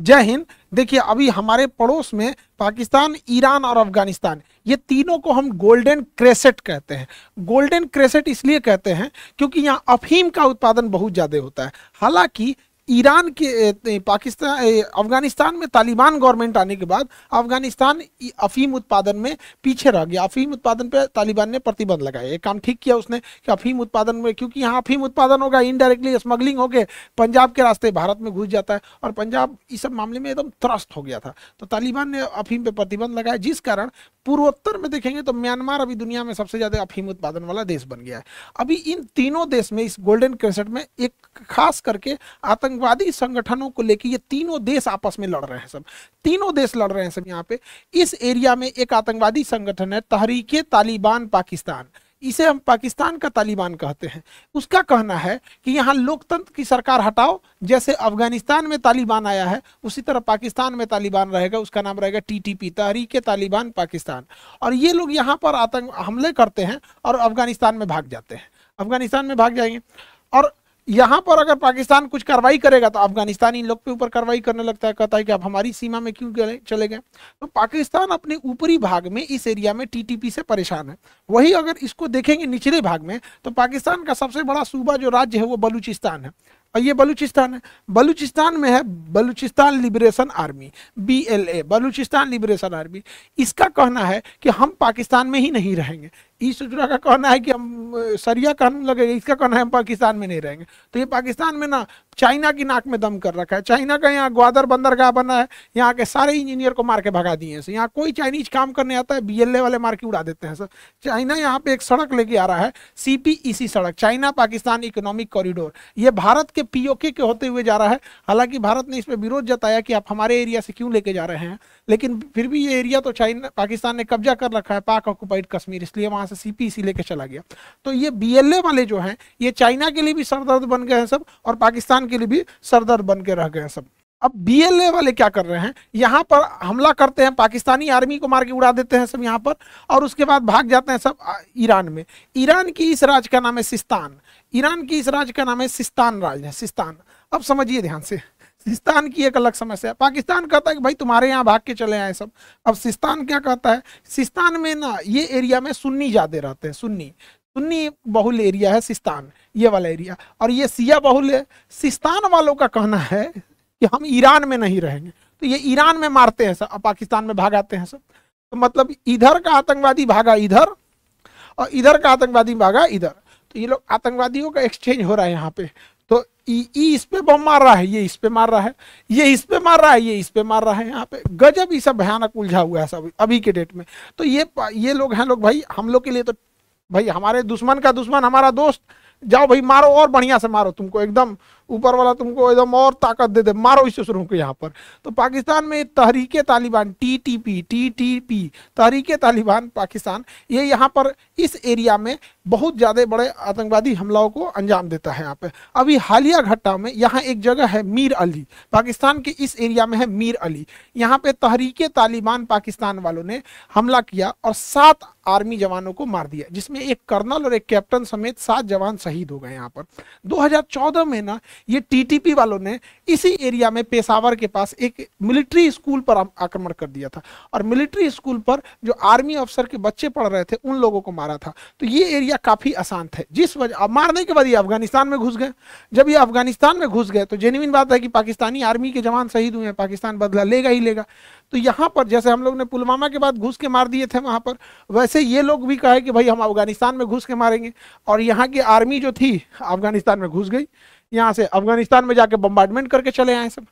जय हिंद देखिए अभी हमारे पड़ोस में पाकिस्तान ईरान और अफगानिस्तान ये तीनों को हम गोल्डन क्रेसेट कहते हैं गोल्डन क्रेसेट इसलिए कहते हैं क्योंकि यहाँ अफीम का उत्पादन बहुत ज़्यादा होता है हालांकि ईरान के पाकिस्तान अफगानिस्तान में तालिबान गवर्नमेंट आने के बाद अफगानिस्तान अफीम उत्पादन में पीछे रह गया अफीम उत्पादन पे तालिबान ने प्रतिबंध लगाया ये काम ठीक किया उसने कि अफीम उत्पादन में क्योंकि यहाँ अफीम उत्पादन होगा इनडायरेक्टली स्मगलिंग होकर पंजाब के रास्ते भारत में घुस जाता है और पंजाब इस सब मामले में एकदम त्रस्त हो गया था तो तालिबान ने अफीम पर प्रतिबंध लगाया जिस कारण पूर्वोत्तर में देखेंगे तो म्यांमार अभी दुनिया में सबसे ज़्यादा अफीम उत्पादन वाला देश बन गया है अभी इन तीनों देश में इस गोल्डन क्रेसेट में एक खास करके आतंक आतंकवादी संगठनों को लेकर ये तीनों देश आपस में लड़ रहे हैं सब तीनों देश लड़ रहे हैं सब यहाँ पे इस एरिया में एक आतंकवादी संगठन है तहरीक तालिबान पाकिस्तान इसे हम पाकिस्तान का तालिबान कहते हैं उसका कहना है कि यहाँ लोकतंत्र की सरकार हटाओ जैसे अफगानिस्तान में तालिबान आया है उसी तरह पाकिस्तान में तालिबान रहेगा उसका नाम रहेगा टीटीपी तहरीक तालिबान पाकिस्तान और ये लोग यहाँ पर आतंक हमले करते हैं और अफगानिस्तान में भाग जाते हैं अफगानिस्तान में भाग जाएंगे और यहाँ पर अगर पाकिस्तान कुछ कार्रवाई करेगा तो अफगानिस्तान इन लोग पे ऊपर कार्रवाई करने लगता है कहता है कि आप हमारी सीमा में क्यों चले गए तो पाकिस्तान अपने ऊपरी भाग में इस एरिया में टीटीपी से परेशान है वही अगर इसको देखेंगे निचले भाग में तो पाकिस्तान का सबसे बड़ा सूबा जो राज्य है वो बलूचिस्तान है और ये बलूचिस्तान है बलूचिस्तान में है Balochistan Liberation Army B L A Balochistan Liberation Army इसका कहना है कि हम पाकिस्तान में ही नहीं रहेंगे ईश्वरा का कहना है कि हम सरिया कानून लगेगा इसका कहना है हम पाकिस्तान में नहीं रहेंगे तो ये पाकिस्तान में ना चाइना की नाक में दम कर रखा है चाइना का यहाँ ग्वादर बंदरगाह बना है यहाँ के सारे इंजीनियर को मार के भगा दिए हैं यहाँ कोई चाइनीज काम करने आता है बीएलए वाले मार के उड़ा देते हैं सर चाइना यहाँ पे एक सड़क लेके आ रहा है सीपीईसी सड़क चाइना पाकिस्तान इकोनॉमिक कॉरिडोर ये भारत के पीओके के होते हुए जा रहा है हालांकि भारत ने इस पर विरोध जताया कि आप हमारे एरिया से क्यों लेके जा रहे हैं लेकिन फिर भी ये एरिया तो चाइना पाकिस्तान ने कब्जा कर रखा है पाक ऑक्यूपाइड कश्मीर इसलिए वहाँ वहां से सीपीसी लेके चला गया तो ये बीएलए वाले जो हैं ये चाइना के लिए भी सरदर्द बन गए हैं सब और पाकिस्तान के लिए भी सरदर्द बन के रह गए हैं सब अब बीएलए वाले क्या कर रहे हैं यहाँ पर हमला करते हैं पाकिस्तानी आर्मी को मार के उड़ा देते हैं सब यहाँ पर और उसके बाद भाग जाते हैं सब ईरान में ईरान की इस राज्य का नाम है सिस्तान ईरान की इस राज्य का नाम है सिस्तान राज्य है सिस्तान अब समझिए ध्यान से सिस्तान की एक अलग समस्या है पाकिस्तान कहता है कि भाई तुम्हारे यहाँ भाग के चले आए सब अब सिस्तान क्या कहता है सिस्तान में ना ये एरिया में सुन्नी ज़्यादा रहते हैं सुन्नी सुन्नी बहुल एरिया है सिस्तान ये वाला एरिया और ये सिया बहुल है सिस्तान वालों का कहना है कि हम ईरान में नहीं रहेंगे तो ये ईरान में मारते हैं सब पाकिस्तान में भागाते हैं सब तो मतलब इधर का आतंकवादी भागा इधर और इधर का आतंकवादी भागा इधर तो ये लोग आतंकवादियों का एक्सचेंज हो रहा है यहाँ पे ई ई इस पे बम मार रहा है ये इस पे मार रहा है ये इस पे मार रहा है ये इस पे मार रहा है यहाँ पे गजब ही सब भयानक उलझा हुआ है सब अभी के डेट में तो ये ये लोग हैं लोग भाई हम लोग के लिए तो भाई हमारे दुश्मन का दुश्मन हमारा दोस्त जाओ भाई मारो और बढ़िया से मारो तुमको एकदम ऊपर वाला तुमको एकदम और ताकत दे दे मारो इस शुरू को यहाँ पर तो पाकिस्तान में Tehreek Taliban T T P T T P Tehreek Taliban Pakistan ये यह यहाँ पर इस एरिया में बहुत ज़्यादा बड़े आतंकवादी हमलाओं को अंजाम देता है यहाँ पे अभी हालिया घटना में यहाँ एक जगह है मीर अली पाकिस्तान के इस एरिया में है मीर अली यहाँ पे तहरीक तालिबान पाकिस्तान वालों ने हमला किया और सात आर्मी जवानों को मार दिया जिसमें एक कर्नल और एक कैप्टन समेत सात जवान शहीद हो गए यहाँ पर 2014 में ना ये टीटीपी वालों ने इसी एरिया में पेशावर के पास एक मिलिट्री स्कूल पर आक्रमण कर दिया था और मिलिट्री स्कूल पर जो आर्मी अफसर के बच्चे पढ़ रहे थे उन लोगों को मारा था तो ये एरिया काफ़ी आसान था जिस वजह मारने के बाद ये अफगानिस्तान में घुस गए जब ये अफगानिस्तान में घुस गए तो जेन्यन बात है कि पाकिस्तानी आर्मी के जवान शहीद हुए हैं पाकिस्तान बदला लेगा ही लेगा तो यहाँ पर जैसे हम लोग ने पुलवामा के बाद घुस के मार दिए थे वहाँ पर वैसे ये लोग भी कहे कि भाई हम अफगानिस्तान में घुस के मारेंगे और यहाँ की आर्मी जो थी अफगानिस्तान में घुस गई यहाँ से अफगानिस्तान में जाके बम्बार्डमेंट करके चले आए सब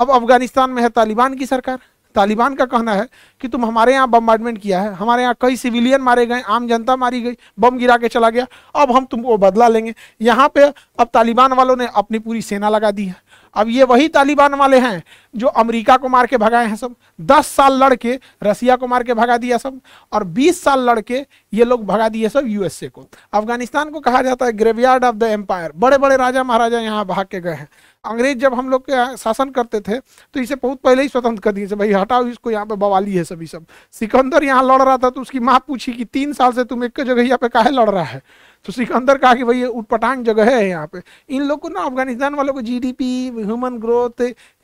अब अफगानिस्तान में है तालिबान की सरकार तालिबान का कहना है कि तुम हमारे यहाँ बम्बार्डमेंट किया है हमारे यहाँ कई सिविलियन मारे गए आम जनता मारी गई बम गिरा के चला गया अब हम तुमको बदला लेंगे यहाँ पे अब तालिबान वालों ने अपनी पूरी सेना लगा दी है अब ये वही तालिबान वाले हैं जो अमेरिका को मार के भगाए हैं सब 10 साल लड़ के रसिया को मार के भगा दिया सब और 20 साल लड़ के ये लोग भगा दिए सब यूएसए को अफगानिस्तान को कहा जाता है ग्रेवयार्ड ऑफ द एम्पायर बड़े बड़े राजा महाराजा यहाँ भाग के गए हैं अंग्रेज जब हम लोग के शासन करते थे तो इसे बहुत पहले ही स्वतंत्र कर दिए भाई हटाओ इसको यहाँ पे बवाली है सभी सब सिकंदर यहाँ लड़ रहा था तो उसकी माँ पूछी कि तीन साल से तुम एक जगह यहाँ पे काहे लड़ रहा है तो सिकंदर कहा कि भाई ये उटपटांग जगह है यहाँ पे इन लोग को ना अफगानिस्तान वालों को जीडीपी ह्यूमन ग्रोथ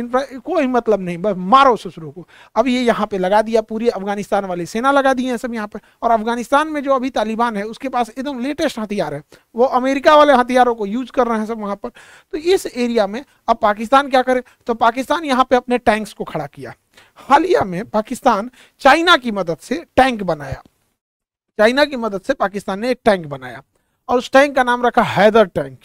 इन्फ्रा कोई मतलब नहीं बस मारो ससुरों को अब ये यहाँ पे लगा दिया पूरी अफगानिस्तान वाली सेना लगा दी है सब यहाँ पे और अफगानिस्तान में जो अभी तालिबान है उसके पास एकदम लेटेस्ट हथियार है वो अमेरिका वाले हथियारों को यूज कर रहे हैं सब वहाँ पर तो इस एरिया में अब पाकिस्तान क्या करे तो पाकिस्तान यहाँ पे अपने टैंक्स को खड़ा किया हालिया में पाकिस्तान चाइना की मदद से टैंक बनाया चाइना की मदद से पाकिस्तान ने एक टैंक बनाया और उस टैंक का नाम रखा Haider tank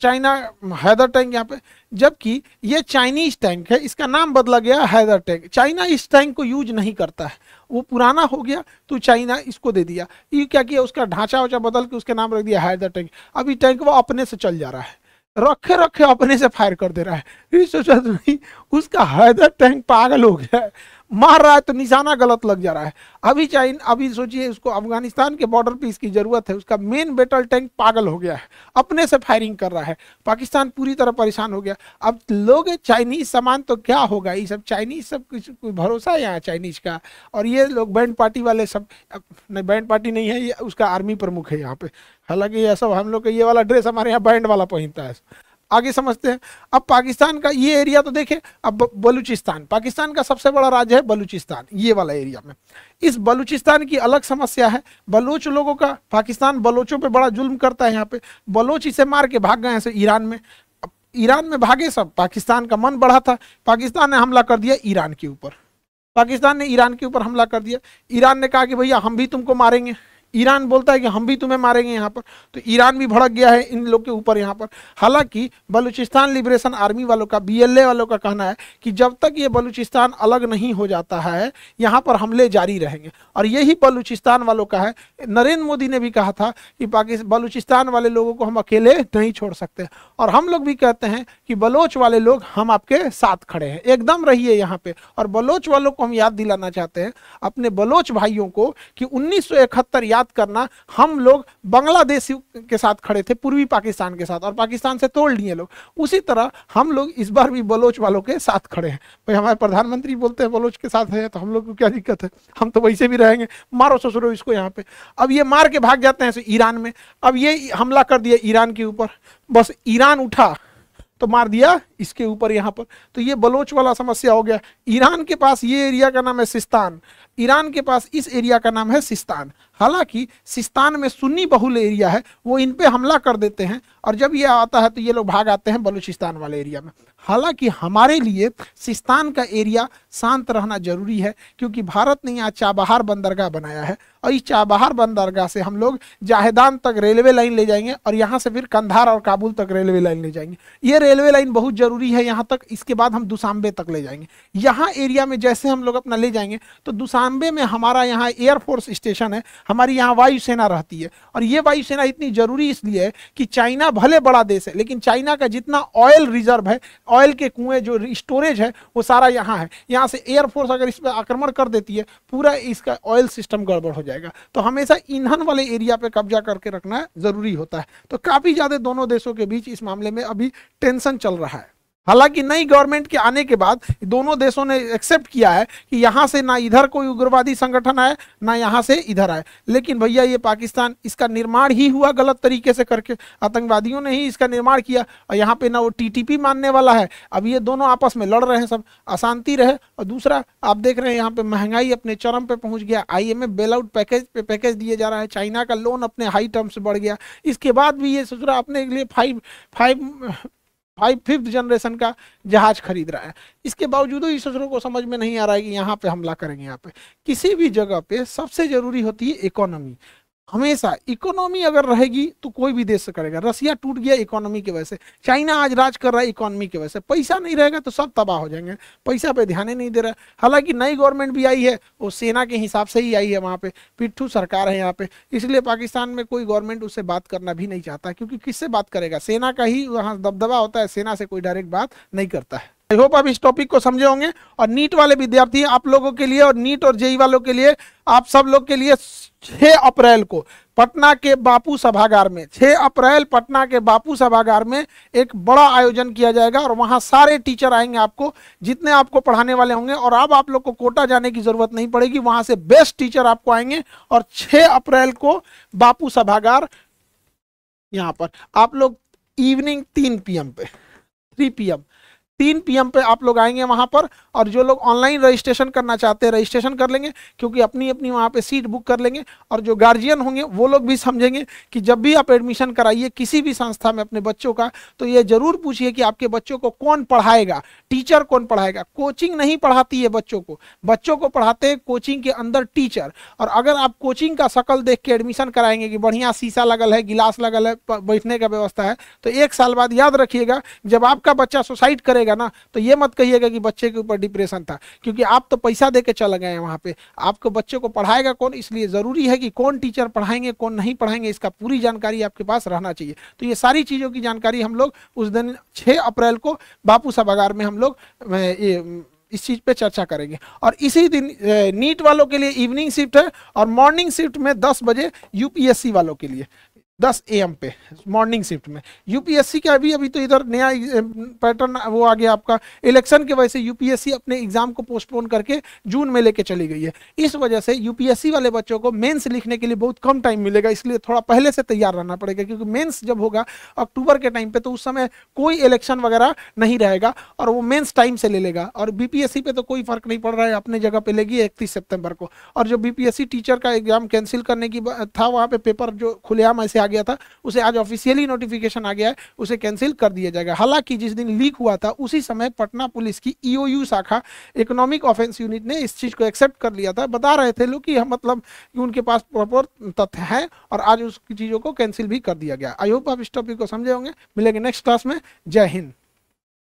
China Haider tank यहाँ पे जबकि ये चाइनीज टैंक है इसका नाम बदला गया हैदर टैंक चाइना इस टैंक को यूज नहीं करता है वो पुराना हो गया तो चाइना इसको दे दिया ये क्या किया उसका ढांचा वाचा बदल के उसके नाम रख दिया हैदर टैंक अब ये टैंक वो अपने से चल जा रहा है रखे रखे अपने से फायर कर दे रहा है ये सोचा तो नहीं उसका हैदर टैंक पागल हो गया है मार रहा है तो निशाना गलत लग जा रहा है अभी चाइन अभी सोचिए उसको अफगानिस्तान के बॉर्डर पे इसकी ज़रूरत है उसका मेन बेटल टैंक पागल हो गया है अपने से फायरिंग कर रहा है पाकिस्तान पूरी तरह परेशान हो गया अब लोग चाइनीज सामान तो क्या होगा ये सब चाइनीज सब कुछ कोई भरोसा है यहाँ चाइनीज का और ये लोग बैंड पार्टी वाले सब नहीं बैंड पार्टी नहीं है ये उसका आर्मी प्रमुख है यहाँ पे हालांकि यह सब हम लोग ये वाला ड्रेस हमारे यहाँ बैंड वाला पहनता है आगे समझते हैं अब पाकिस्तान का ये एरिया तो देखें अब बलूचिस्तान पाकिस्तान का सबसे बड़ा राज्य है बलूचिस्तान ये वाला एरिया में इस बलूचिस्तान की अलग समस्या है बलोच लोगों का पाकिस्तान बलोचों पे बड़ा जुल्म करता है यहाँ पे बलोच इसे मार के भाग गए ऐसे ईरान में ईरान में भागे सब पाकिस्तान का मन बढ़ा था पाकिस्तान ने हमला कर दिया ईरान के ऊपर पाकिस्तान ने ईरान के ऊपर हमला कर दिया ईरान ने कहा कि भैया हम भी तुमको मारेंगे ईरान बोलता है कि हम भी तुम्हें मारेंगे यहाँ पर तो ईरान भी भड़क गया है इन लोग के ऊपर यहाँ पर हालांकि बलूचिस्तान लिबरेशन आर्मी वालों का बीएलए वालों का कहना है कि जब तक ये बलूचिस्तान अलग नहीं हो जाता है यहाँ पर हमले जारी रहेंगे और यही बलूचिस्तान वालों का है नरेंद्र मोदी ने भी कहा था कि पाकिस्तान बलूचिस्तान वाले लोगों को हम अकेले नहीं छोड़ सकते और हम लोग भी कहते हैं कि बलोच वाले लोग हम आपके साथ खड़े हैं एकदम रहिए यहाँ पर और बलोच वालों को हम याद दिलाना चाहते हैं अपने बलोच भाइयों को कि उन्नीस याद याद करना हम लोग बांग्लादेश के साथ खड़े थे पूर्वी पाकिस्तान के साथ और पाकिस्तान से तोड़ लिए लोग उसी तरह हम लोग इस बार भी बलोच वालों के साथ खड़े हैं भाई हमारे प्रधानमंत्री बोलते हैं बलोच के साथ है तो हम लोग को क्या दिक्कत है हम तो वैसे भी रहेंगे मारो ससुरो इसको यहाँ पे अब ये मार के भाग जाते हैं ईरान में अब ये हमला कर दिया ईरान के ऊपर बस ईरान उठा तो मार दिया इसके ऊपर यहाँ पर तो ये बलोच वाला समस्या हो गया ईरान के पास ये एरिया का नाम है सिस्तान ईरान के पास इस एरिया का नाम है सिस्तान हालांकि सिस्तान में सुन्नी बहुल एरिया है वो इन पे हमला कर देते हैं और जब ये आता है तो ये लोग भाग आते हैं बलूचिस्तान वाले एरिया में हालांकि हमारे लिए सिस्तान का एरिया शांत रहना जरूरी है क्योंकि भारत ने यहाँ चाबहार बंदरगाह बनाया है और इस चाबहार बंदरगाह से हम लोग जाहेदान तक रेलवे लाइन ले जाएंगे और यहाँ से फिर कंधार और काबुल तक रेलवे लाइन ले जाएंगे ये रेलवे लाइन बहुत ज़रूरी है यहाँ तक इसके बाद हम दुसाम्बे तक ले जाएंगे यहाँ एरिया में जैसे हम लोग अपना ले जाएंगे तो दुशाम्बे में हमारा यहाँ एयरफोर्स स्टेशन है हमारी यहाँ वायुसेना रहती है और ये वायुसेना इतनी जरूरी इसलिए है कि चाइना भले बड़ा देश है लेकिन चाइना का जितना ऑयल रिजर्व है ऑयल के कुएं जो स्टोरेज है वो सारा यहाँ है यहाँ से एयरफोर्स अगर इस पर आक्रमण कर देती है पूरा इसका ऑयल सिस्टम गड़बड़ हो जाएगा तो हमेशा ईंधन वाले एरिया पर कब्जा करके रखना जरूरी होता है तो काफ़ी ज़्यादा दोनों देशों के बीच इस मामले में अभी टेंशन चल रहा है हालांकि नई गवर्नमेंट के आने के बाद दोनों देशों ने एक्सेप्ट किया है कि यहाँ से ना इधर कोई उग्रवादी संगठन आए ना यहाँ से इधर आए लेकिन भैया ये पाकिस्तान इसका निर्माण ही हुआ गलत तरीके से करके आतंकवादियों ने ही इसका निर्माण किया और यहाँ पे ना वो टीटीपी मानने वाला है अब ये दोनों आपस में लड़ रहे हैं सब अशांति रहे और दूसरा आप देख रहे हैं यहाँ पे महंगाई अपने चरम पे पहुंच गया आई एम आउट पैकेज पे पैकेज दिए जा रहा है चाइना का लोन अपने हाई टर्म से बढ़ गया इसके बाद भी ये सोच रहा अपने लिए five five five fifth generation का जहाज खरीद रहा है इसके बावजूद इस ससुरों को समझ में नहीं आ रहा है कि यहाँ पे हमला करेंगे यहाँ पे किसी भी जगह पे सबसे जरूरी होती है इकोनॉमी हमेशा इकोनॉमी अगर रहेगी तो कोई भी देश से करेगा रसिया टूट गया इकोनॉमी की वजह से चाइना आज राज कर रहा है इकोनॉमी की वजह से पैसा नहीं रहेगा तो सब तबाह हो जाएंगे पैसा पे ध्यान ही नहीं दे रहा हालांकि नई गवर्नमेंट भी आई है वो सेना के हिसाब से ही आई है वहाँ पे पिट्ठू सरकार है यहाँ पे इसलिए पाकिस्तान में कोई गवर्नमेंट उससे बात करना भी नहीं चाहता क्योंकि किससे बात करेगा सेना का ही वहाँ दबदबा होता है सेना से कोई डायरेक्ट बात नहीं करता है आई होप आप इस टॉपिक को समझे होंगे और नीट वाले विद्यार्थी आप लोगों के लिए और नीट और जेई वालों के लिए आप सब लोग के लिए 6 अप्रैल को पटना के बापू सभागार में 6 अप्रैल पटना के बापू सभागार में एक बड़ा आयोजन किया जाएगा और वहां सारे टीचर आएंगे आपको जितने आपको पढ़ाने वाले होंगे और अब आप लोग को कोटा जाने की ज़रूरत नहीं पड़ेगी वहां से बेस्ट टीचर आपको आएंगे और छह अप्रैल को बापू सभागार यहाँ पर आप लोग इवनिंग तीन पीएम पे थ्री पी तीन पी पे आप लोग आएंगे वहाँ पर और जो लोग ऑनलाइन रजिस्ट्रेशन करना चाहते हैं रजिस्ट्रेशन कर लेंगे क्योंकि अपनी अपनी वहाँ पे सीट बुक कर लेंगे और जो गार्जियन होंगे वो लोग भी समझेंगे कि जब भी आप एडमिशन कराइए किसी भी संस्था में अपने बच्चों का तो ये ज़रूर पूछिए कि आपके बच्चों को कौन पढ़ाएगा टीचर कौन पढ़ाएगा कोचिंग नहीं पढ़ाती है बच्चों को बच्चों को पढ़ाते हैं कोचिंग के अंदर टीचर और अगर आप कोचिंग का शकल देख के एडमिशन कराएंगे कि बढ़िया शीशा लगल है गिलास लगल है बैठने का व्यवस्था है तो एक साल बाद याद रखिएगा जब आपका बच्चा सुसाइड करेगा जाएगा ना तो ये मत कहिएगा कि बच्चे के ऊपर डिप्रेशन था क्योंकि आप तो पैसा दे के चले गए हैं वहाँ पे आपको बच्चे को पढ़ाएगा कौन इसलिए ज़रूरी है कि कौन टीचर पढ़ाएंगे कौन नहीं पढ़ाएंगे इसका पूरी जानकारी आपके पास रहना चाहिए तो ये सारी चीज़ों की जानकारी हम लोग उस दिन छः अप्रैल को बापू सभागार में हम लोग ये इस चीज़ पे चर्चा करेंगे और इसी दिन नीट वालों के लिए इवनिंग शिफ्ट है और मॉर्निंग शिफ्ट में 10 बजे यूपीएससी वालों के लिए दस ए एम पे मॉर्निंग शिफ्ट में यूपीएससी का अभी अभी तो इधर नया पैटर्न वो आ गया आपका इलेक्शन के वजह से यूपीएससी अपने एग्जाम को पोस्टपोन करके जून में लेके चली गई है इस वजह से यूपीएससी वाले बच्चों को मेंस लिखने के लिए बहुत कम टाइम मिलेगा इसलिए थोड़ा पहले से तैयार रहना पड़ेगा क्योंकि मेन्स जब होगा अक्टूबर के टाइम पर तो उस समय कोई इलेक्शन वगैरह नहीं रहेगा और वो मेन्स टाइम से ले लेगा और बीपीएससी पे तो कोई फर्क नहीं पड़ रहा है अपने जगह पर लेगी इकतीस सितंबर को और जो सी टीचर का एग्जाम कैंसिल करने की था वहाँ पर पेपर जो खुलेआम ऐसे गया था उसे आज ऑफिशियली नोटिफिकेशन आ गया है उसे कैंसिल कर दिया जाएगा हालांकि जिस दिन लीक हुआ था उसी समय पटना पुलिस की ईओयू e शाखा इकोनॉमिक ऑफेंस यूनिट ने इस चीज़ को एक्सेप्ट कर लिया था बता रहे थे लोग कि हम मतलब कि उनके पास प्रॉपर तथ्य है और आज उसकी चीज़ों को कैंसिल भी कर दिया गया आई होप आप इस टॉपिक को समझे होंगे मिलेंगे नेक्स्ट क्लास में जय हिंद